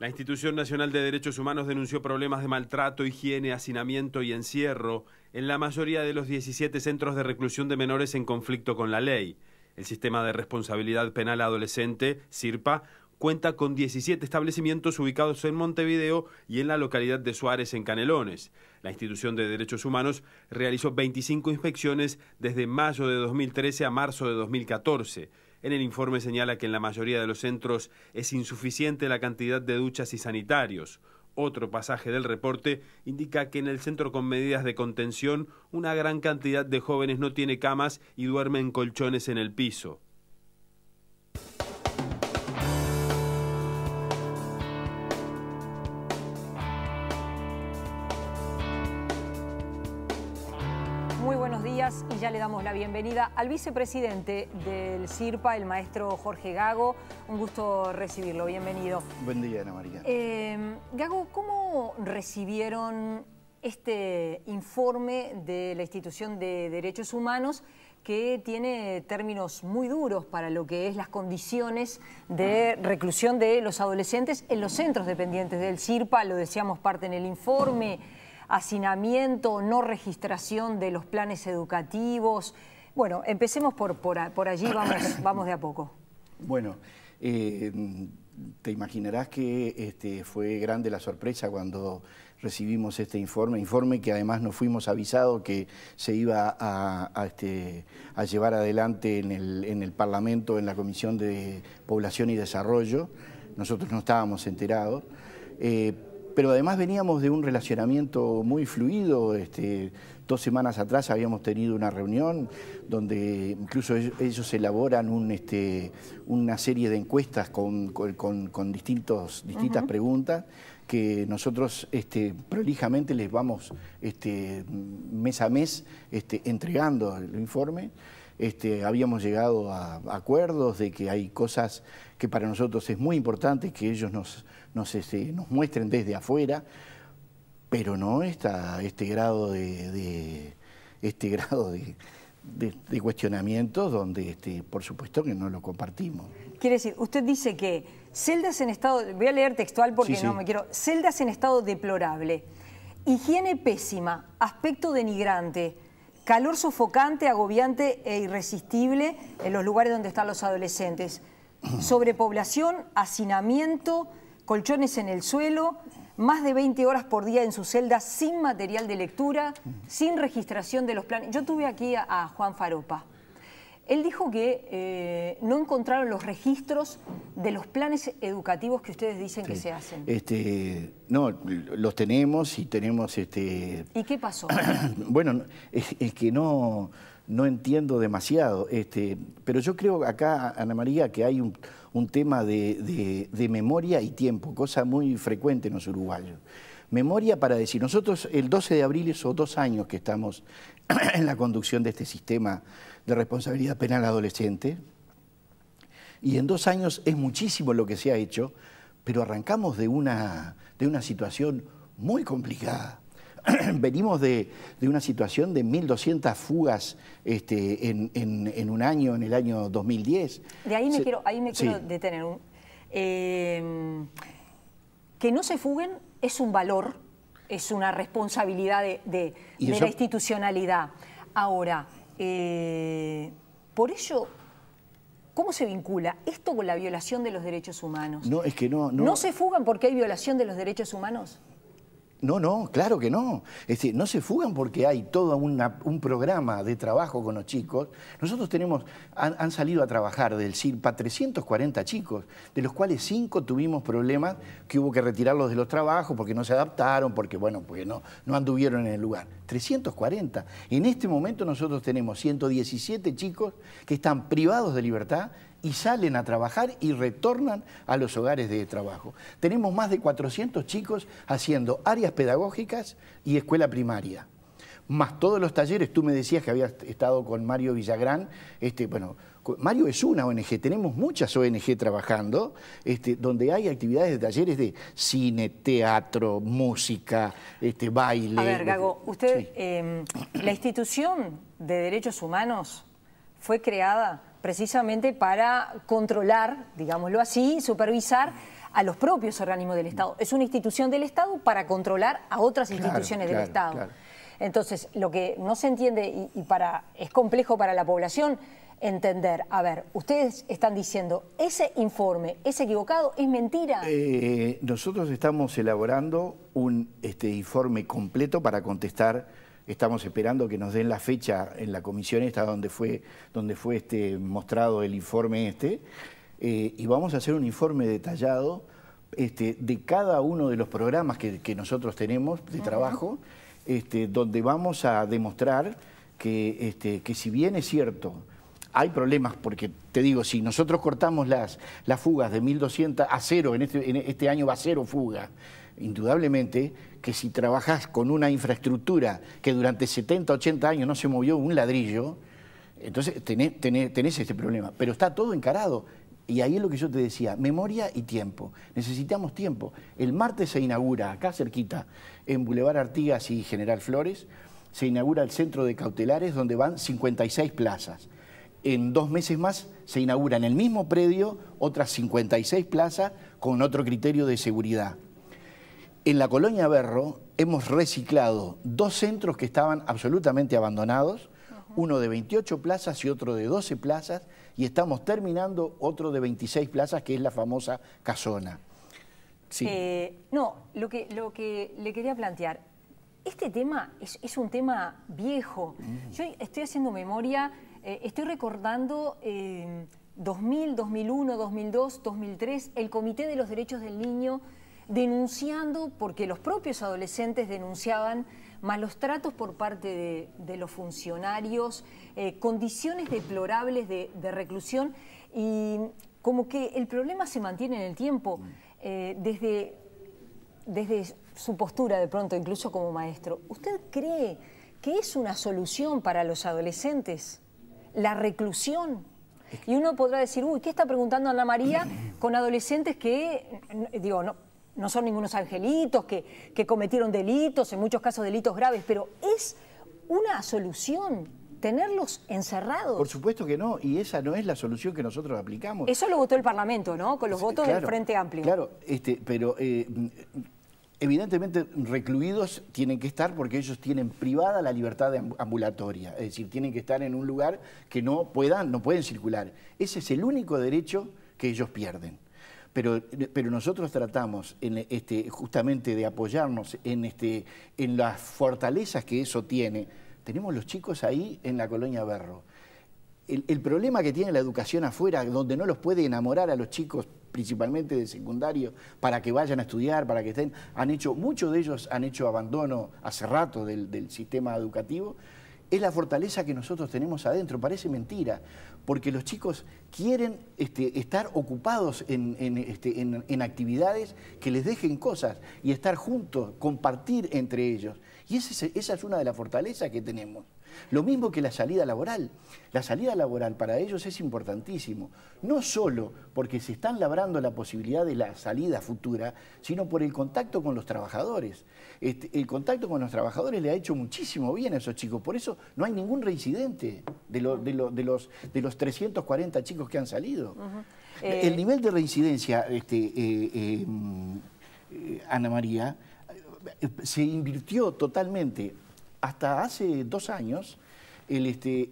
La Institución Nacional de Derechos Humanos denunció problemas de maltrato, higiene, hacinamiento y encierro en la mayoría de los 17 centros de reclusión de menores en conflicto con la ley. El sistema de responsabilidad penal adolescente, SIRPA, cuenta con 17 establecimientos ubicados en Montevideo y en la localidad de Suárez, en Canelones. La institución de derechos humanos realizó 25 inspecciones desde mayo de 2013 a marzo de 2014. En el informe señala que en la mayoría de los centros es insuficiente la cantidad de duchas y sanitarios. Otro pasaje del reporte indica que en el centro con medidas de contención una gran cantidad de jóvenes no tiene camas y duermen colchones en el piso. y ya le damos la bienvenida al vicepresidente del CIRPA, el maestro Jorge Gago. Un gusto recibirlo, bienvenido. Buen día, Ana María. Eh, Gago, ¿cómo recibieron este informe de la institución de derechos humanos que tiene términos muy duros para lo que es las condiciones de reclusión de los adolescentes en los centros dependientes del CIRPA, lo decíamos parte en el informe hacinamiento, no registración de los planes educativos. Bueno, empecemos por, por, allí, vamos, vamos de a poco. Bueno, eh, te imaginarás que este, fue grande la sorpresa cuando recibimos este informe, informe que además nos fuimos avisados que se iba a, este, a llevar adelante en el, en el, Parlamento, en la Comisión de Población y Desarrollo. Nosotros no estábamos enterados. Eh, pero además veníamos de un relacionamiento muy fluido. Este, dos semanas atrás habíamos tenido una reunión donde incluso ellos elaboran este, una serie de encuestas con, distintas preguntas que nosotros este, prolijamente les vamos mes a mes entregando el informe. Este, habíamos llegado a, acuerdos de que hay cosas que para nosotros es muy importante que ellos nos, nos, este, muestren desde afuera, pero no está este grado de, este grado de, cuestionamientos donde este, por supuesto que no lo compartimos. Quiere decir, usted dice que celdas en estado, voy a leer textual porque no me quiero, celdas en estado deplorable, higiene pésima, aspecto denigrante, Calor sofocante, agobiante e irresistible en los lugares donde están los adolescentes. Sobrepoblación, hacinamiento, colchones en el suelo, más de 20 horas por día en su celda sin material de lectura, sin registración de los planes. Yo tuve aquí a, a Juan Faropa. Él dijo que eh, no encontraron los registros de los planes educativos que ustedes dicen que se hacen. Este, no, los tenemos y tenemos... Este... ¿Y qué pasó? bueno, es, que no, no entiendo demasiado. Este, pero yo creo acá, Ana María, que hay un, tema de, memoria y tiempo, cosa muy frecuente en los uruguayos memoria para decir, nosotros el 12 de abril esos dos años que estamos en la conducción de este sistema de responsabilidad penal adolescente. Y en dos años es muchísimo lo que se ha hecho, pero arrancamos de una, de una situación muy complicada. Venimos de, una situación de 1.200 fugas este, en, un año, en el año 2010. De ahí me quiero, ahí me detener. Em, que no se fuguen es un valor es una responsabilidad de, de, de la institucionalidad. Ahora, eh, por ello, ¿cómo se vincula esto con la violación de los derechos humanos? No, es que no... ¿No, ¿No se fugan porque hay violación de los derechos humanos? No, no, claro que no. no se fugan porque hay todo un programa de trabajo con los chicos. Nosotros tenemos, han, salido a trabajar del CIRPA 340 chicos, de los cuales 5 tuvimos problemas que hubo que retirarlos de los trabajos porque no se adaptaron, porque bueno, no, no anduvieron en el lugar. 340. En este momento nosotros tenemos 117 chicos que están privados de libertad y salen a trabajar y retornan a los hogares de trabajo. Tenemos más de 400 chicos haciendo áreas pedagógicas y escuela primaria. Más todos los talleres, tú me decías que habías estado con Mario Villagrán, este, bueno, Mario es una ONG, tenemos muchas ONG trabajando, este, donde hay actividades de talleres de cine, teatro, música, este, baile. A ver, este, Gago, usted, em, la institución de derechos humanos fue creada precisamente para controlar, digámoslo así, supervisar a los propios organismos del Estado. Es una institución del Estado para controlar a otras instituciones del Estado. Entonces, lo que no se entiende y, para, es complejo para la población entender, a ver, ustedes están diciendo, ese informe es equivocado, es mentira. Eh, nosotros estamos elaborando un este, informe completo para contestar Estamos esperando que nos den la fecha en la comisión esta donde fue, donde fue este, mostrado el informe este. Eh, y vamos a hacer un informe detallado este, de cada uno de los programas que, nosotros tenemos de trabajo, este, donde vamos a demostrar que, este, que si bien es cierto, hay problemas, porque te digo, si nosotros cortamos las, las fugas de 1.200 a cero, en este, en este año va a cero fuga, indudablemente que si trabajás con una infraestructura que durante 70, 80 años no se movió un ladrillo, entonces tenés, este problema. Pero está todo encarado. Y ahí es lo que yo te decía, memoria y tiempo. Necesitamos tiempo. El martes se inaugura, acá cerquita, en Boulevard Artigas y General Flores, se inaugura el centro de cautelares donde van 56 plazas. En dos meses más se inaugura en el mismo predio otras 56 plazas con otro criterio de seguridad en la colonia Berro hemos reciclado dos centros que estaban absolutamente abandonados, uno de 28 plazas y otro de 12 plazas, y estamos terminando otro de 26 plazas, que es la famosa casona. Eh, no, lo que, lo que le quería plantear, este tema es, un tema viejo. Mm. Yo estoy haciendo memoria, eh, estoy recordando... 2000, 2001, 2002, 2003, el Comité de los Derechos del Niño denunciando, porque los propios adolescentes denunciaban malos tratos por parte de, los funcionarios, eh, condiciones deplorables de, reclusión y como que el problema se mantiene en el tiempo. Mm. Eh, desde, desde su postura de pronto, incluso como maestro, ¿usted cree que es una solución para los adolescentes la reclusión? Y uno podrá decir, uy, ¿qué está preguntando Ana María con adolescentes que, digo, no, no son ningunos angelitos que, cometieron delitos, en muchos casos delitos graves, pero es una solución tenerlos encerrados. Por supuesto que no, y esa no es la solución que nosotros aplicamos. Eso lo votó el Parlamento, ¿no? Con los votos del Frente Amplio. Claro, este, pero eh, evidentemente recluidos tienen que estar porque ellos tienen privada la libertad ambulatoria, es decir, tienen que estar en un lugar que no puedan, no pueden circular. Ese es el único derecho que ellos pierden pero, nosotros tratamos este, justamente de apoyarnos este, en, las fortalezas que eso tiene. Tenemos los chicos ahí en la colonia Berro. El, problema que tiene la educación afuera, donde no los puede enamorar a los chicos, principalmente de secundario, para que vayan a estudiar, para que estén, hecho, muchos de ellos han hecho abandono hace rato del sistema educativo, es la fortaleza que nosotros tenemos adentro. Parece mentira, porque los chicos quieren este, estar ocupados este, en, actividades que les dejen cosas y estar juntos, compartir entre ellos. Y esa es una de las fortalezas que tenemos. Lo mismo que la salida laboral. La salida laboral para ellos es importantísimo, no solo porque se están labrando la posibilidad de la salida futura, sino por el contacto con los trabajadores. Este, el contacto con los trabajadores le ha hecho muchísimo bien a esos chicos, por eso no hay ningún reincidente de, los, 340 chicos que han salido. El eh, nivel de reincidencia, este, eh, eh, Ana María, se invirtió totalmente hasta hace dos años, este,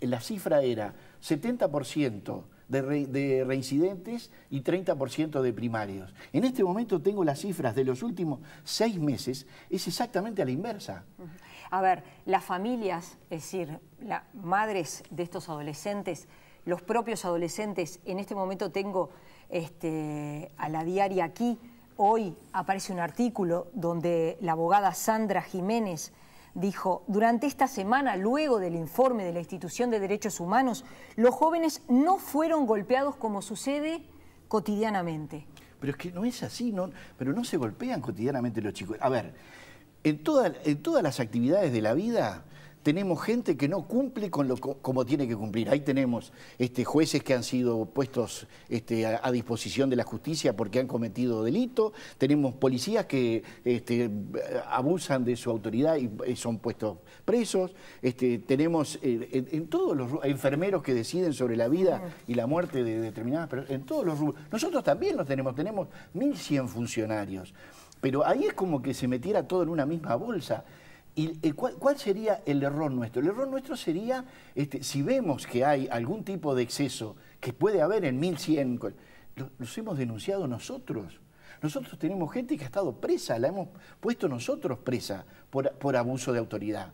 la cifra era 70% de, reincidentes y 30% de primarios. En este momento tengo las cifras de los últimos seis meses, es exactamente a la inversa. A ver, las familias, es decir, las madres de estos adolescentes, los propios adolescentes, en este momento tengo este, a la diaria aquí, Hoy aparece un artículo donde la abogada Sandra Jiménez dijo, durante esta semana, luego del informe de la institución de derechos humanos, los jóvenes no fueron golpeados como sucede cotidianamente. Pero es que no es así, no, pero no se golpean cotidianamente los chicos. A ver, en, en todas las actividades de la vida tenemos gente que no cumple con lo como tiene que cumplir. Ahí tenemos este, jueces que han sido puestos este, a, disposición de la justicia porque han cometido delito, tenemos policías que este, abusan de su autoridad y eh, son puestos presos, tenemos eh, en, todos los enfermeros que deciden sobre la vida y la muerte de determinadas personas, en todos los Nosotros también los tenemos, tenemos 1.100 funcionarios, pero ahí es como que se metiera todo en una misma bolsa. ¿Y eh, cuál, sería el error nuestro? El error nuestro sería, este, si vemos que hay algún tipo de exceso que puede haber en 1100, los hemos denunciado nosotros. Nosotros tenemos gente que ha estado presa, la hemos puesto nosotros presa por, abuso de autoridad.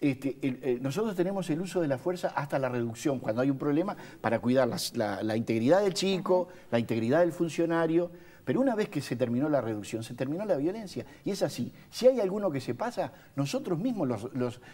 Este, eh, nosotros tenemos el uso de la fuerza hasta la reducción, cuando hay un problema, para cuidar la, integridad del chico, la integridad del funcionario. Pero una vez que se terminó la reducción, se terminó la violencia. Y es así. Si hay alguno que se pasa, nosotros mismos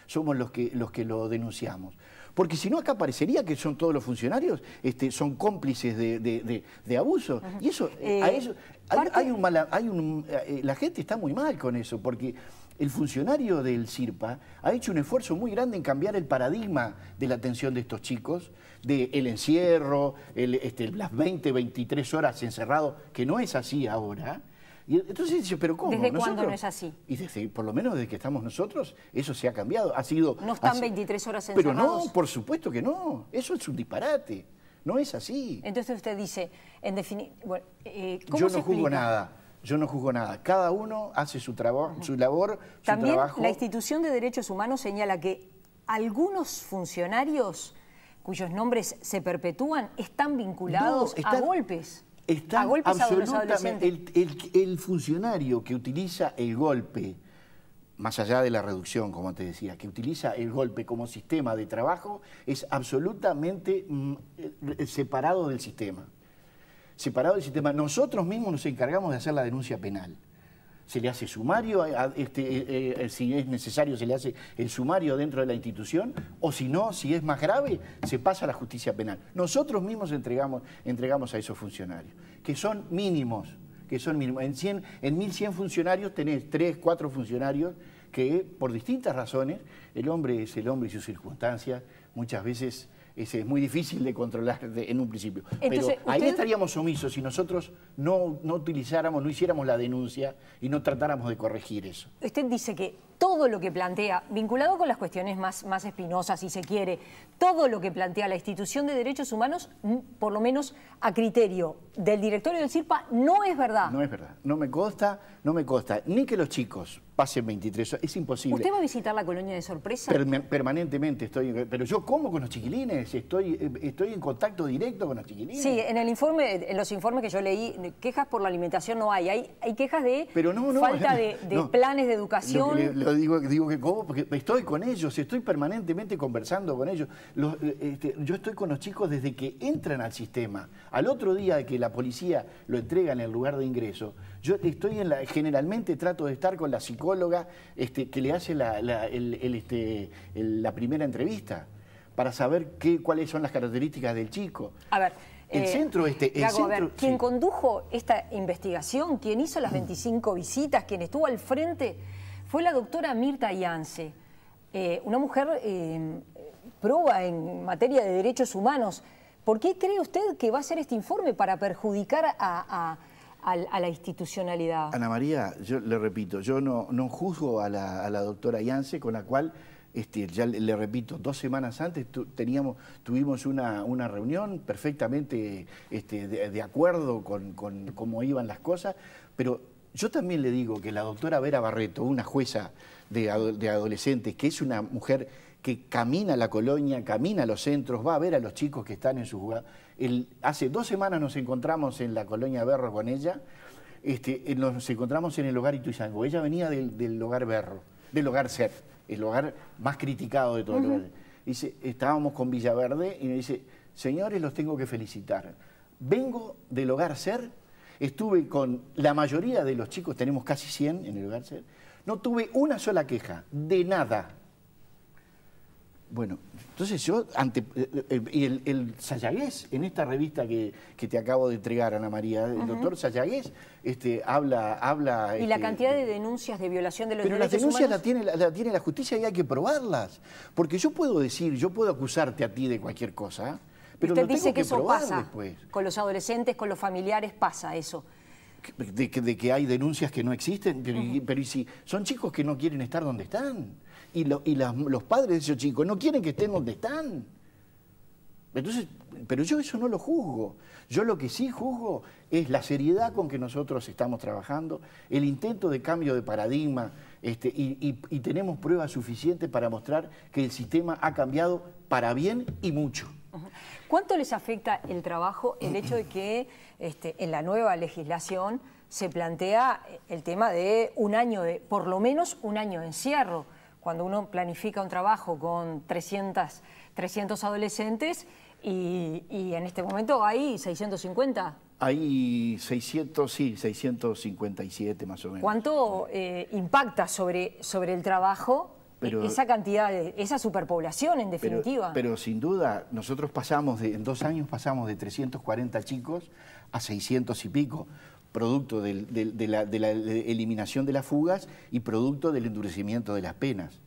somos los que, los que lo denunciamos. Porque si no, acá parecería que son todos los funcionarios, este, son cómplices de, abuso. Y eso, a eh, eso, hay, un hay un, eh, eh, la gente está muy mal con eso, porque el funcionario del CIRPA ha hecho un esfuerzo muy grande en cambiar el paradigma de la atención de estos chicos, del de encierro, el, este, las 20, 23 horas encerrado, que no es así ahora. entonces dice, pero ¿cómo? ¿Desde cuándo no es así? Y por lo menos desde que estamos nosotros, eso se ha cambiado. Ha sido, ¿No están 23 horas encerrados? Pero no, por supuesto que no. Eso es un disparate. No es así. Entonces usted dice, en definitiva... Eh, Yo no juzgo nada. Yo no juzgo nada. Cada uno hace su, trabajo, su labor, su También la institución de derechos humanos señala que algunos funcionarios cuyos nombres se perpetúan están vinculados a golpes. a golpes absolutamente. el funcionario que utiliza el golpe, más allá de la reducción, como te decía, que utiliza el golpe como sistema de trabajo, es absolutamente mm, eh, separado del sistema separado del sistema. Nosotros mismos nos encargamos de hacer la denuncia penal. Se le hace sumario, este, eh, eh, si es necesario se le hace el sumario dentro de la institución, o si no, si es más grave, se pasa a la justicia penal. Nosotros mismos entregamos, entregamos a esos funcionarios, que son mínimos, que son mínimos. En, 100, en 1.100 funcionarios tenés 3, 4 funcionarios que por distintas razones, el hombre es el hombre y sus circunstancias, muchas veces es, es, muy difícil de controlar en un principio. Pero ahí estaríamos omisos si nosotros no, no utilizáramos, no hiciéramos la denuncia y no tratáramos de corregir eso. Usted dice que todo lo que plantea, vinculado con las cuestiones más, más espinosas, si se quiere, todo lo que plantea la institución de derechos humanos, mm, por lo menos a criterio del directorio del CIRPA, no es verdad. No es verdad. No me consta, no me consta, ni que los chicos pasen 23 horas, es imposible. ¿Usted va a visitar la colonia de sorpresa? permanentemente estoy, pero yo como con los chiquilines, estoy, estoy en contacto directo con los chiquilines. Sí, en el informe, en los informes que yo leí, quejas por la alimentación no hay, hay, hay quejas de falta de, planes de educación digo, digo que cómo, porque estoy con ellos, estoy permanentemente conversando con ellos. Eh, este, yo estoy con los chicos desde que entran al sistema. Al otro día de que la policía lo entrega en el lugar de ingreso, yo estoy en la, generalmente trato de estar con la psicóloga este, que le hace este, la, primera entrevista para saber qué, cuáles son las características del chico. A ver. El eh, centro este, el quien condujo esta investigación, quien hizo las 25 mm. visitas, quien estuvo al frente fue la doctora Mirta Yance, eh, una mujer eh, proba en materia de derechos humanos. ¿Por qué cree usted que va a ser este informe para perjudicar a, la institucionalidad? Ana María, yo le repito, yo no, juzgo a la, doctora Yance, con la cual este, ya le, repito, dos semanas antes tuvimos una, reunión perfectamente este, de, acuerdo con, con, cómo iban las cosas, pero yo también le digo que la doctora Vera Barreto, una jueza de, adolescentes, que es una mujer que camina la colonia, camina a los centros, va a ver a los chicos que están en su jugada. hace dos semanas nos encontramos en la colonia Berro con ella, este, eh, nos encontramos en el hogar Ituizango. Ella venía del, hogar Berro, del hogar SER, el hogar más criticado de todo el Dice, estábamos con Villaverde y me dice, señores, los tengo que felicitar. Vengo del hogar SER Estuve con la mayoría de los chicos, tenemos casi 100 en el garcer. no tuve una sola queja, de nada. Bueno, entonces yo, ante, eh, eh, eh, el, el Sayagués, en esta revista que, te acabo de entregar, Ana María, el doctor Sayagués este, habla... habla y la este, cantidad de denuncias de violación de los pero Pero las denuncias las la tiene la justicia y hay que probarlas. Porque yo puedo decir, yo puedo acusarte a ti de cualquier cosa, pero Usted dice que, eso pasa pues. con los adolescentes, con los familiares pasa eso. De, que hay denuncias que no existen, pero, si son chicos que no quieren estar donde están, y, los padres de esos chicos no quieren que estén donde están. Entonces, pero yo eso no lo juzgo. Yo lo que sí juzgo es la seriedad con que nosotros estamos trabajando, el intento de cambio de paradigma, este, y tenemos pruebas suficientes para mostrar que el sistema ha cambiado para bien y mucho. ¿Cuánto les afecta el trabajo el hecho de que este, en la nueva legislación se plantea el tema de un año, de, por lo menos un año de encierro? Cuando uno planifica un trabajo con 300, 300 adolescentes y, en este momento hay 650. Hay 600, sí, 657 más o menos. ¿Cuánto eh, impacta sobre, sobre el trabajo esa cantidad, esa superpoblación en definitiva. Pero, sin duda, nosotros pasamos, en dos años pasamos de 340 chicos a 600 y pico, producto de, la, eliminación de las fugas y producto del endurecimiento de las penas.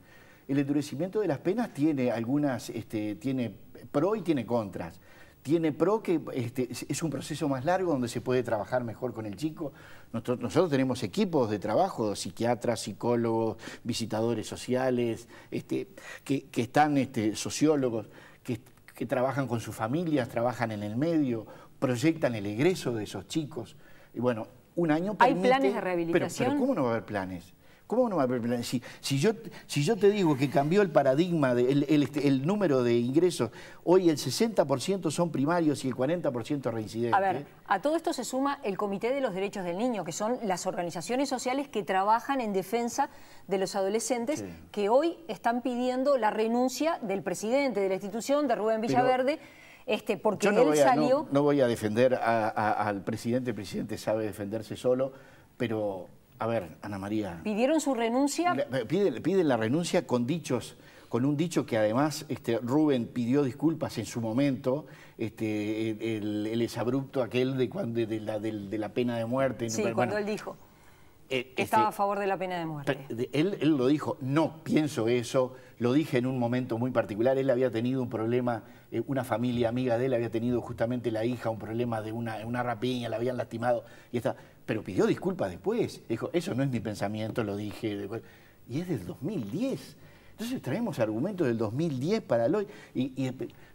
El endurecimiento de las penas tiene algunas, este, tiene pro y tiene contras tiene pro que este, es un proceso más largo donde se puede trabajar mejor con el chico. Nosotros, tenemos equipos de trabajo, psiquiatras, psicólogos, visitadores sociales, este, que, están este, sociólogos, que, trabajan con sus familias, trabajan en el medio, proyectan el egreso de esos chicos. Y bueno, un año permite, ¿Hay planes de rehabilitación? pero ¿cómo no va a haber planes? ¿Cómo no va Si, yo, si yo te digo que cambió el paradigma, de, el, este, número de ingresos, hoy el 60% son primarios y el 40% reincidentes. A ver, a todo esto se suma el Comité de los Derechos del Niño, que son las organizaciones sociales que trabajan en defensa de los adolescentes que hoy están pidiendo la renuncia del presidente de la institución, de Rubén Villaverde. Este, porque él salió... No, voy a defender al presidente, el presidente sabe defenderse solo, pero a ver, Ana María. ¿Pidieron su renuncia? Piden la renuncia con dichos con un dicho que además este, Rubén pidió disculpas en su momento, este, el, el, es abrupto aquel de, cuando, la, de, de, la, pena de muerte. Sí, cuando él dijo. Eh, este, estaba a favor de la pena de muerte. Él, lo dijo, no pienso eso, lo dije en un momento muy particular, él había tenido un problema, eh, una familia amiga de él había tenido justamente la hija un problema de una, rapiña, la habían lastimado, y está, pero pidió disculpas después, dijo, eso no es mi pensamiento, lo dije, y es del 2010. Entonces traemos argumentos del 2010 para el hoy.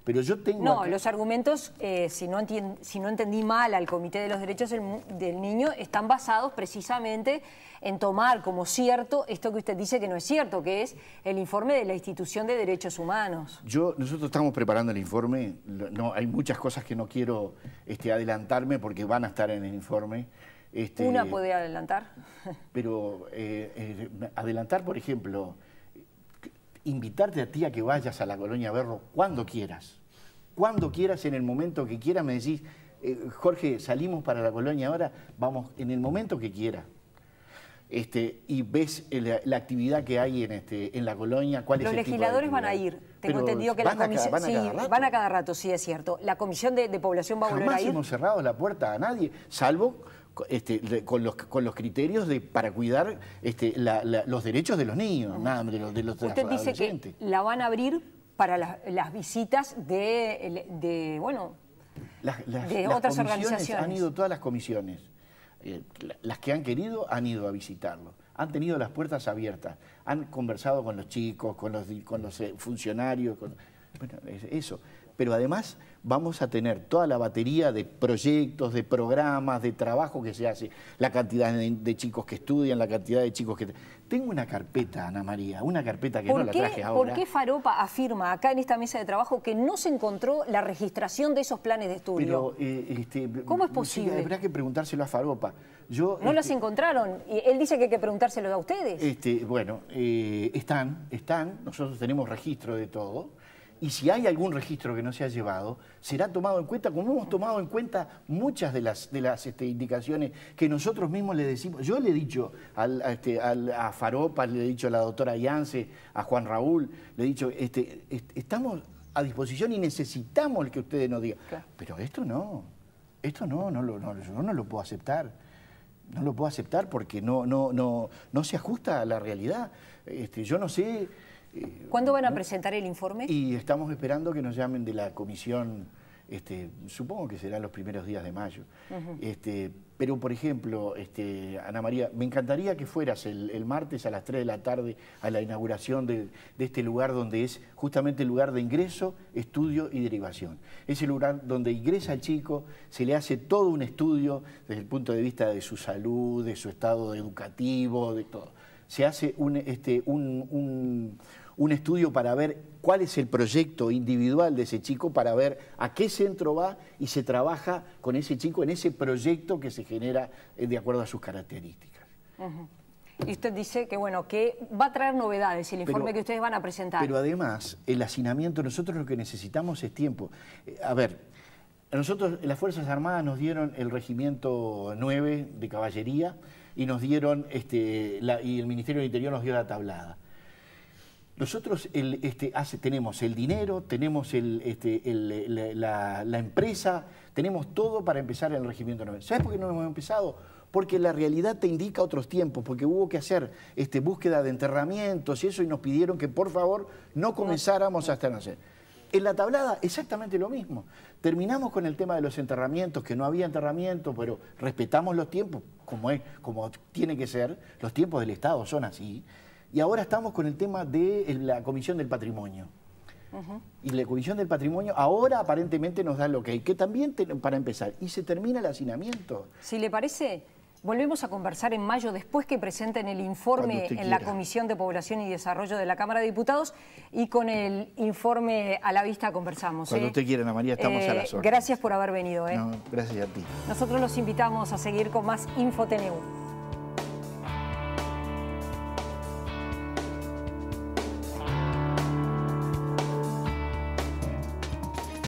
pero yo tengo. No, los argumentos, eh, si, no entendí mal al Comité de los Derechos del, Niño, están basados precisamente en tomar como cierto esto que usted dice que no es cierto, que es el informe de la Institución de Derechos Humanos. Yo, nosotros estamos preparando el informe. No, hay muchas cosas que no quiero este, adelantarme porque van a estar en el informe. Este, Una puede adelantar. Pero eh, eh, adelantar, por ejemplo invitarte a ti a que vayas a la colonia Berro cuando quieras. Cuando quieras, en el momento que quieras, me decís, eh, Jorge, salimos para la colonia ahora, vamos en el momento que quiera Este, y ves la, actividad que hay en, este, en la colonia. ¿cuál Los legisladores van a ir. Tengo entendido que la comisión. Van, sí, van, a cada rato, sí, es cierto. La comisión de, población va a volver a ir. hemos cerrado la puerta a nadie, salvo este, con, los, con los criterios de, para cuidar este, los derechos de los niños, de los, de Usted dice que la van a abrir para las, visitas de, de, bueno, de otras organizaciones. Han ido todas las comisiones. Eh, las que han querido han ido a visitarlo. Han tenido las puertas abiertas. Han conversado con los chicos, con los, con los eh, funcionarios. bueno, eso pero además vamos a tener toda la batería de proyectos, de programas, de trabajo que se hace, la cantidad de, chicos que estudian, la cantidad de chicos que... Tengo una carpeta, Ana María, una carpeta que no la traje ahora. ¿Por qué Faropa afirma acá en esta mesa de trabajo que no se encontró la registración de esos planes de estudio? Eh, este, ¿Cómo es posible? habrá que preguntárselo a Faropa. no las los este encontraron. Él dice que hay que preguntárselo a ustedes. Este, bueno, eh, están, están. Nosotros tenemos registro de todo y si hay algún registro que no se ha llevado, será tomado en cuenta, como hemos tomado en cuenta muchas de las, de las este, indicaciones que nosotros mismos le decimos. Yo le he dicho a, este, Faropa, le he dicho a la doctora Yance, a Juan Raúl, le he dicho, este, estamos a disposición y necesitamos el que ustedes nos digan. Pero esto no, esto no, no, lo, yo no lo puedo aceptar no lo puedo aceptar porque no, no, no, no se ajusta a la realidad. yo no sé ¿Cuándo van a presentar el informe? Y estamos esperando que nos llamen de la comisión, este, supongo que será los primeros días de mayo. Este, pero, por ejemplo, este, Ana María, me encantaría que fueras el, martes a las 3 de la tarde a la inauguración de, este lugar donde es justamente el lugar de ingreso, estudio y derivación. Es el lugar donde ingresa el chico, se le hace todo un estudio desde el punto de vista de su salud, de su estado educativo, de todo. Se hace un este, un estudio para ver cuál es el proyecto individual de ese chico, para ver a qué centro va y se trabaja con ese chico en ese proyecto que se genera eh, de acuerdo a sus características. Y usted dice que bueno, que va a traer novedades el informe que ustedes van a presentar. Pero además, el hacinamiento, nosotros lo que necesitamos es tiempo. Eh, a ver, nosotros las Fuerzas Armadas nos dieron el regimiento 9 de caballería y nos dieron este, y el Ministerio del Interior nos dio la tablada. Nosotros este, tenemos el dinero, tenemos este, la, empresa, tenemos todo para empezar el regimiento nueve. ¿Sabes por qué no hemos empezado? Porque la realidad te indica otros tiempos, porque hubo que hacer este, búsqueda de enterramientos y eso, y nos pidieron que por favor no comenzáramos hasta nacer. En la tablada, exactamente lo mismo. Terminamos con el tema de los enterramientos, que no había enterramientos, pero respetamos los tiempos, como, es, como tiene que ser. Los tiempos del Estado son así. Y ahora estamos con el tema de la Comisión del Patrimonio. Y la Comisión del Patrimonio ahora aparentemente nos da lo que hay, que también para empezar. Y se termina el hacinamiento. Si le parece, volvemos a conversar en mayo después que presenten el informe en la Comisión de Población y Desarrollo de la Cámara de Diputados y con el informe a la vista conversamos. Cuando ¿eh? usted quiera, Ana María, estamos a eh, la horas. Gracias por haber venido. ¿eh? gracias a ti. Nosotros los invitamos a seguir con más InfoTNU.